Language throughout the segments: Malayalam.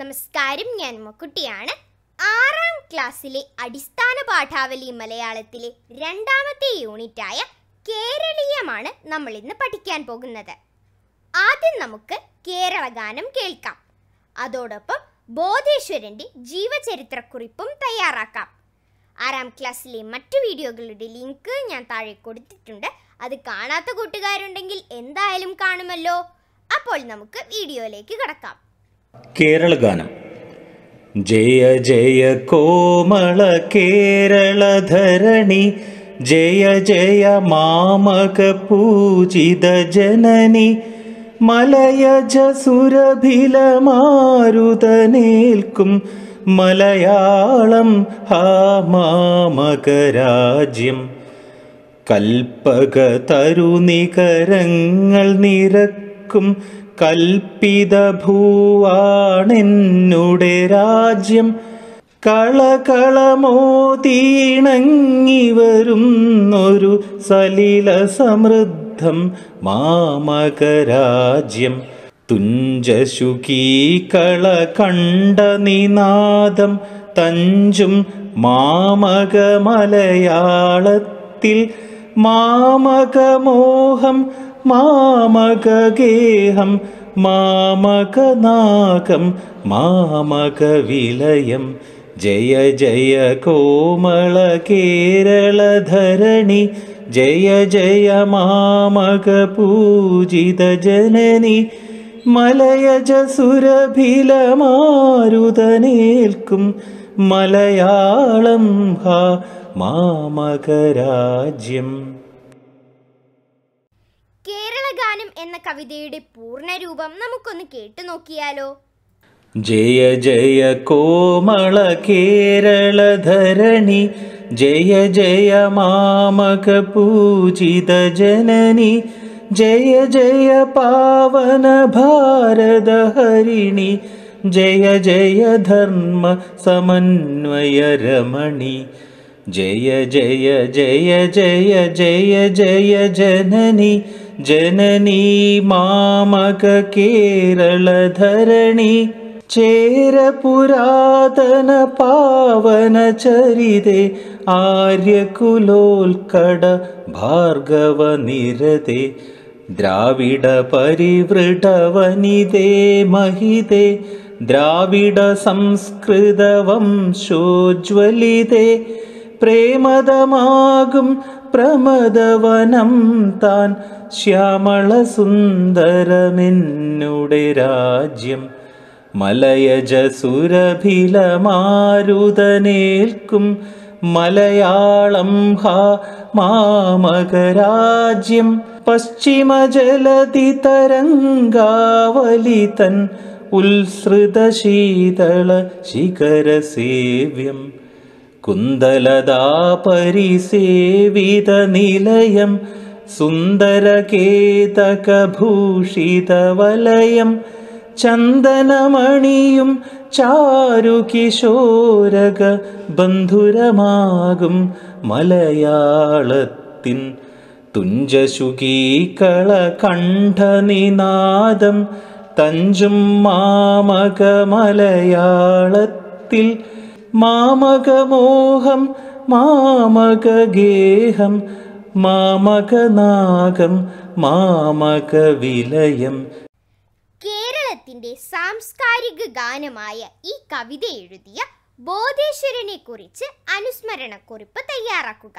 നമസ്കാരം ഞാൻ മക്കുട്ടിയാണ് ആറാം ക്ലാസ്സിലെ അടിസ്ഥാന പാഠാവലി മലയാളത്തിലെ രണ്ടാമത്തെ യൂണിറ്റായ കേരളീയമാണ് നമ്മൾ ഇന്ന് പഠിക്കാൻ പോകുന്നത് ആദ്യം നമുക്ക് കേരളഗാനം കേൾക്കാം അതോടൊപ്പം ബോധേശ്വരൻ്റെ ജീവചരിത്രക്കുറിപ്പും തയ്യാറാക്കാം ആറാം ക്ലാസ്സിലെ മറ്റു വീഡിയോകളുടെ ലിങ്ക് ഞാൻ താഴെ കൊടുത്തിട്ടുണ്ട് അത് കാണാത്ത കൂട്ടുകാരുണ്ടെങ്കിൽ എന്തായാലും കാണുമല്ലോ അപ്പോൾ നമുക്ക് വീഡിയോയിലേക്ക് കടക്കാം കേരള ഗാനം ജയ ജയ കോമള കേരള ധരണി ജയ ജയ മാമക പൂജിത ജനനി മലയജ സുരഭില മാരുതനേൽക്കും മലയാളം ഹാ രാജ്യം കൽപ്പക തരുനികരങ്ങൾ നിരക്കും ഭൂവാണെന്നുടെ രാജ്യം കളകളമോതീണങ്ങി വരുന്നൊരു സലില സമൃദ്ധം മാമകരാജ്യം കള കണ്ട നിനാദം തഞ്ചും മാമക മലയാളത്തിൽ മാമകമോഹം मामकगेहं मामकनाकं मामकविलयं जय जय कोमलकेरलधरणि जय जय मामकपूजितजननि जननि मलयज सुरभिमारुतनेकुं मलयाळं हा मामकराज्यम् ഗാനം എന്ന കവിതയുടെ പൂർണ്ണരൂപം നമുക്കൊന്ന് കേട്ടു നോക്കിയാലോ ജയ ജയ കോമള കേരള ധരണി ജയ ജയ മാമക പൂജിത ജനനി ജയ ജയ പാവന ഭാരത ഹരിണി ജയ ജയ ധർമ്മ സമന്വയ രമണി ജയ ജയ ജയ ജയ ജയ ജയ ജനനി जननी मामघकेरलधरणि चेरपुरातन पावनचरिदे आर्यकुलोल्कड भार्गवनिरदे द्राविड परिवृढवनिदे महिते द्राविडसंस्कृतवं प्रेमदमागुं श्यामलसुन्दरमिलयजसुरभि तान् मलयाळं मामकराज्यं पश्चिमजलधितरङ्गावलि तन् उत्सृत शीतल शिखरसेव्यम् परिसेविलयम् सुन्दरकेतकभूषितवलयं चन्दनमणं चारु किशोरक बन्धुरमागम् मलयाळति तुञ्जुगी कलकण्ठनिनादं മാമകമോഹം മാമകഗേഹം മാമകനാഗം മാമകവിലയം കേരളത്തിന്റെ സാംസ്കാരിക ഗാനമായ ഈ കവിത എഴുതിയ ബോധേശ്വരനെ കുറിച്ച് അനുസ്മരണക്കുറിപ്പ് തയ്യാറാക്കുക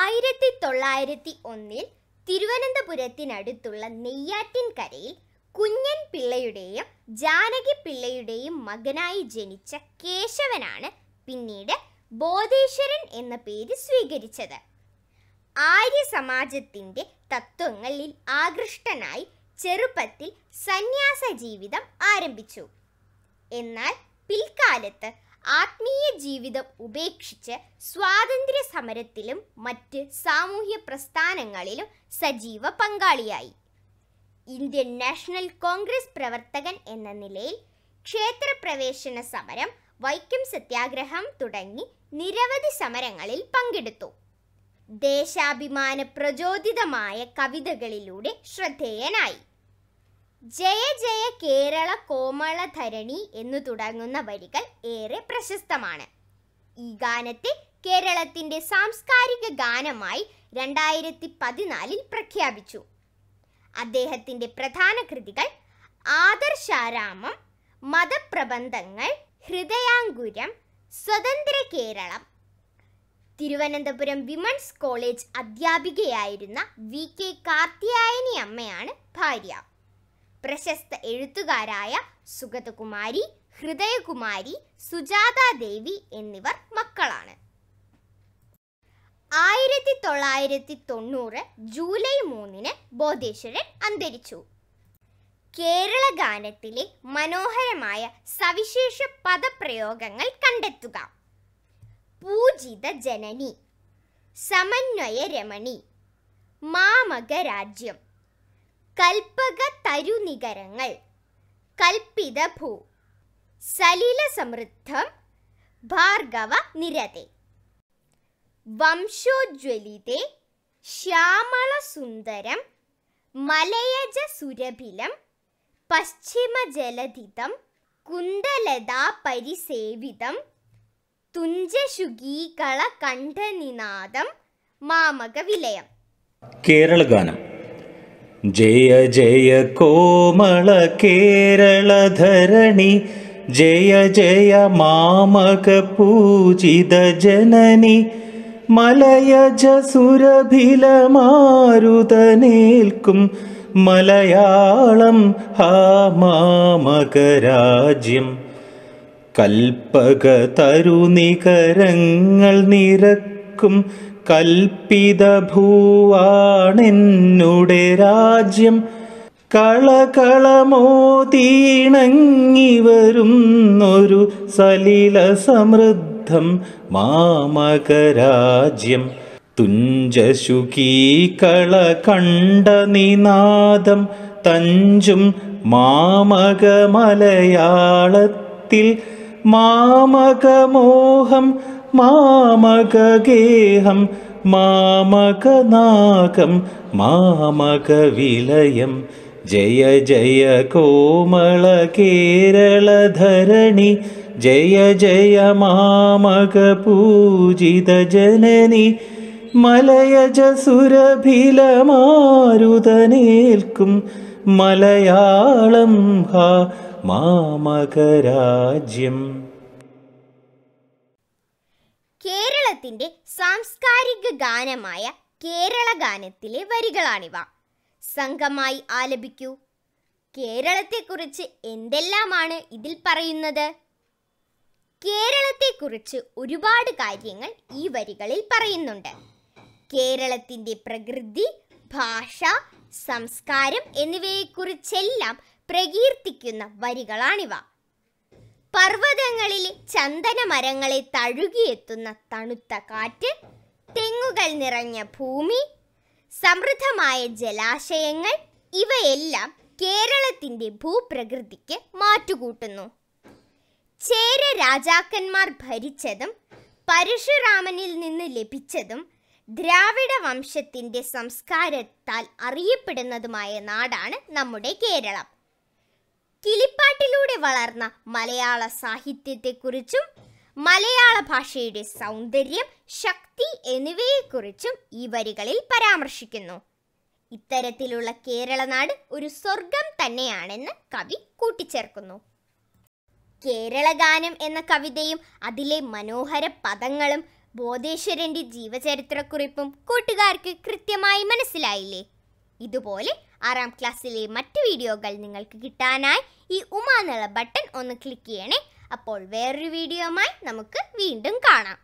ആയിരത്തി തൊള്ളായിരത്തി ഒന്നിൽ തിരുവനന്തപുരത്തിനടുത്തുള്ള നെയ്യാറ്റിൻകരയിൽ കുഞ്ഞൻ പിള്ളയുടെയും ജാനകി പിള്ളയുടെയും മകനായി ജനിച്ച കേശവനാണ് പിന്നീട് ബോധേശ്വരൻ എന്ന പേര് സ്വീകരിച്ചത് ആര്യ സമാജത്തിൻ്റെ തത്വങ്ങളിൽ ആകൃഷ്ടനായി ചെറുപ്പത്തിൽ സന്യാസ ജീവിതം ആരംഭിച്ചു എന്നാൽ പിൽക്കാലത്ത് ആത്മീയ ജീവിതം ഉപേക്ഷിച്ച് സ്വാതന്ത്ര്യ സമരത്തിലും മറ്റ് സാമൂഹ്യ പ്രസ്ഥാനങ്ങളിലും സജീവ പങ്കാളിയായി ഇന്ത്യൻ നാഷണൽ കോൺഗ്രസ് പ്രവർത്തകൻ എന്ന നിലയിൽ ക്ഷേത്രപ്രവേശന സമരം വൈക്കം സത്യാഗ്രഹം തുടങ്ങി നിരവധി സമരങ്ങളിൽ പങ്കെടുത്തു ദേശാഭിമാന പ്രചോദിതമായ കവിതകളിലൂടെ ശ്രദ്ധേയനായി ജയ ജയ കേരള കോമളധരണി എന്നു തുടങ്ങുന്ന വരികൾ ഏറെ പ്രശസ്തമാണ് ഈ ഗാനത്തെ കേരളത്തിന്റെ സാംസ്കാരിക ഗാനമായി രണ്ടായിരത്തി പതിനാലിൽ പ്രഖ്യാപിച്ചു അദ്ദേഹത്തിൻ്റെ പ്രധാന കൃതികൾ ആദർശാരാമം മതപ്രബന്ധങ്ങൾ ഹൃദയാങ്കുരം സ്വതന്ത്ര കേരളം തിരുവനന്തപുരം വിമൻസ് കോളേജ് അധ്യാപികയായിരുന്ന വി കെ കാർത്തിയായനി അമ്മയാണ് ഭാര്യ പ്രശസ്ത എഴുത്തുകാരായ സുഗതകുമാരി ഹൃദയകുമാരി സുജാതാദേവി എന്നിവർ മക്കളാണ് ആയിരത്തി തൊള്ളായിരത്തി തൊണ്ണൂറ് ജൂലൈ മൂന്നിന് ബോധേശ്വരൻ അന്തരിച്ചു കേരള ഗാനത്തിലെ മനോഹരമായ സവിശേഷ പദപ്രയോഗങ്ങൾ കണ്ടെത്തുക പൂജിത ജനനി സമന്വയ രമണി മാമക രാജ്യം കൽപ്പക തരുനികരങ്ങൾ കൽപ്പിത ഭൂ സലില സമൃദ്ധം ഭാർഗവ നിരതേ വംശോജ്വലിതേ ശ്യാമളസുന്ദരം മലയജസുരഭിലം പശ്ചിമജലധിതം കുന്തലതാപരിസേവിതം തുഞ്ചശുഗീകള കണ്ഠനിനാദം മാമക വിലയം കേരള ഗാനം ജയ ജയ കോമള കേരളധരണി ജയ ജയ മാമക പൂജിത ജനനി മലയജസുരഭിലമാരുതനേൽക്കും മലയാളം ഹാ മാമകരാജ്യം കൽപ്പക തരുനികരങ്ങൾ നിരക്കും കൽപ്പിത ഭൂവാണെന്നുടെ രാജ്യം കളകളമോ തീണങ്ങി വരുന്നൊരു സലില സമൃദ്ധി सार्धं मामकराज्यं तुञ्जशुकीकळकण्डनिनादं तञ्जुं मामकमलयाळति मामकमोहं मामकगेहं मामकनाकं मामकविलयम् ജയ ജയ കോമള കേരള ധരണി ജയ ജയ മാമക പൂജിത ജനനി മലയജ സുരഭിലമാരുതനേൽക്കും മലയാളം ഹാ മാമകരാജ്യം കേരളത്തിന്റെ സാംസ്കാരിക ഗാനമായ കേരള ഗാനത്തിലെ വരികളാണിവ സംഘമായി ആലപിക്കൂ കേരളത്തെക്കുറിച്ച് എന്തെല്ലാമാണ് ഇതിൽ പറയുന്നത് കേരളത്തെക്കുറിച്ച് ഒരുപാട് കാര്യങ്ങൾ ഈ വരികളിൽ പറയുന്നുണ്ട് കേരളത്തിൻ്റെ പ്രകൃതി ഭാഷ സംസ്കാരം എന്നിവയെക്കുറിച്ചെല്ലാം പ്രകീർത്തിക്കുന്ന വരികളാണിവ പർവ്വതങ്ങളിലെ ചന്ദന മരങ്ങളെ തഴുകിയെത്തുന്ന തണുത്ത കാറ്റ് തെങ്ങുകൾ നിറഞ്ഞ ഭൂമി സമൃദ്ധമായ ജലാശയങ്ങൾ ഇവയെല്ലാം കേരളത്തിൻ്റെ ഭൂപ്രകൃതിക്ക് മാറ്റുകൂട്ടുന്നു ചേര രാജാക്കന്മാർ ഭരിച്ചതും പരശുരാമനിൽ നിന്ന് ലഭിച്ചതും ദ്രാവിഡ വംശത്തിൻ്റെ സംസ്കാരത്താൽ അറിയപ്പെടുന്നതുമായ നാടാണ് നമ്മുടെ കേരളം കിളിപ്പാട്ടിലൂടെ വളർന്ന മലയാള സാഹിത്യത്തെക്കുറിച്ചും മലയാള ഭാഷയുടെ സൗന്ദര്യം ശക്തി എന്നിവയെക്കുറിച്ചും ഈ വരികളിൽ പരാമർശിക്കുന്നു ഇത്തരത്തിലുള്ള കേരളനാട് ഒരു സ്വർഗം തന്നെയാണെന്ന് കവി കൂട്ടിച്ചേർക്കുന്നു കേരളഗാനം എന്ന കവിതയും അതിലെ മനോഹര പദങ്ങളും ബോധേശ്വരൻ്റെ ജീവചരിത്രക്കുറിപ്പും കൂട്ടുകാർക്ക് കൃത്യമായി മനസ്സിലായില്ലേ ഇതുപോലെ ആറാം ക്ലാസ്സിലെ മറ്റ് വീഡിയോകൾ നിങ്ങൾക്ക് കിട്ടാനായി ഈ ഉമാനള ബട്ടൺ ഒന്ന് ക്ലിക്ക് ചെയ്യണേ അപ്പോൾ വേറൊരു വീഡിയോയുമായി നമുക്ക് വീണ്ടും കാണാം